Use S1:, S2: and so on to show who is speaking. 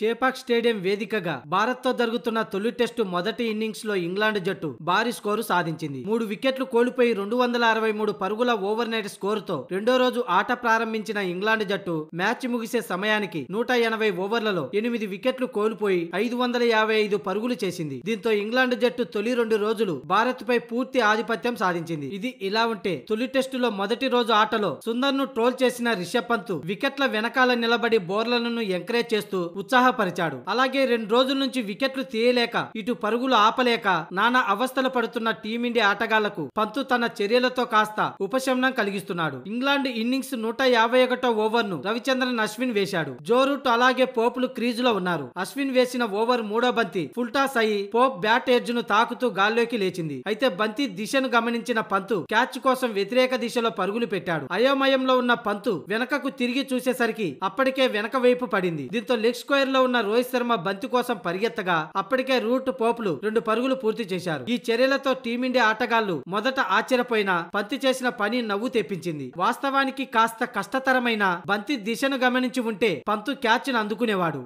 S1: Chepauk stadium వేదికగా భారత్తో జరుగుతున్న తొలి టెస్టు మొదటి ఇన్నింగ్స్లో ఇంగ్లాండ్ జట్టు భారీ స్కోరు సాధించింది మూడు వికెట్లు కోల్పోయి రెండు వందల అరవై మూడు పరుగుల ఓవర్ నైట్ స్కోరుతో రెండో రోజు ఆట ప్రారంభించిన ఇంగ్లాండ్ జట్టు మ్యాచ్ ముగిసే సమయానికి నూట ఎనభై ఓవర్లలో ఎనిమిది వికెట్లు కోల్పోయి ఐదు వందల యాభై ఐదు పరుగులు చేసింది దీంతో ఇంగ్లాండ్ జట్టు తొలి రెండు రోజులు భారత్పై పూర్తి ఆధిపత్యం సాధించింది ఇది ఇలా ఉంటే తొలి టెస్టులో మొదటి రోజు ఆటలో సుందర్ను ట్రోల్ చేసిన రిషబ్ పంత్ వికెట్ల వెనకాల నిలబడి బోర్లను ఎంకరేజ్ చేస్తూ ఉత్సాహ ఉత్సాహపరిచాడు అలాగే రెండు రోజుల నుంచి వికెట్లు తీయలేక ఇటు పరుగులు ఆపలేక నానా అవస్థలు పడుతున్న టీమిండియా ఆటగాళ్లకు పంతు తన చర్యలతో కాస్త ఉపశమనం కలిగిస్తున్నాడు ఇంగ్లాండ్ ఇన్నింగ్స్ నూట యాభై ఒకటో ఓవర్ ను రవిచంద్రన్ అశ్విన్ వేశాడు జోరూట్ అలాగే పోపులు లో ఉన్నారు అశ్విన్ వేసిన ఓవర్ మూడో బంతి ఫుల్టాస్ అయి పోప్ బ్యాట్ ఎడ్జ్ ను తాకుతూ గాల్లోకి లేచింది అయితే బంతి దిశను గమనించిన పంతు క్యాచ్ కోసం వ్యతిరేక దిశలో పరుగులు పెట్టాడు అయోమయంలో ఉన్న పంతు వెనకకు తిరిగి చూసేసరికి అప్పటికే వెనక వైపు పడింది దీంతో లెగ్ స్క్వేర్ లో స్థానంలో ఉన్న రోహిత్ శర్మ బంతి కోసం పరిగెత్తగా అప్పటికే రూట్ పోపులు రెండు పరుగులు పూర్తి చేశారు ఈ చర్యలతో టీమిండియా ఆటగాళ్లు మొదట ఆశ్చర్యపోయినా బంతి చేసిన పని నవ్వు తెప్పించింది వాస్తవానికి కాస్త కష్టతరమైన బంతి దిశను గమనించి ఉంటే పంతు క్యాచ్ను అందుకునేవాడు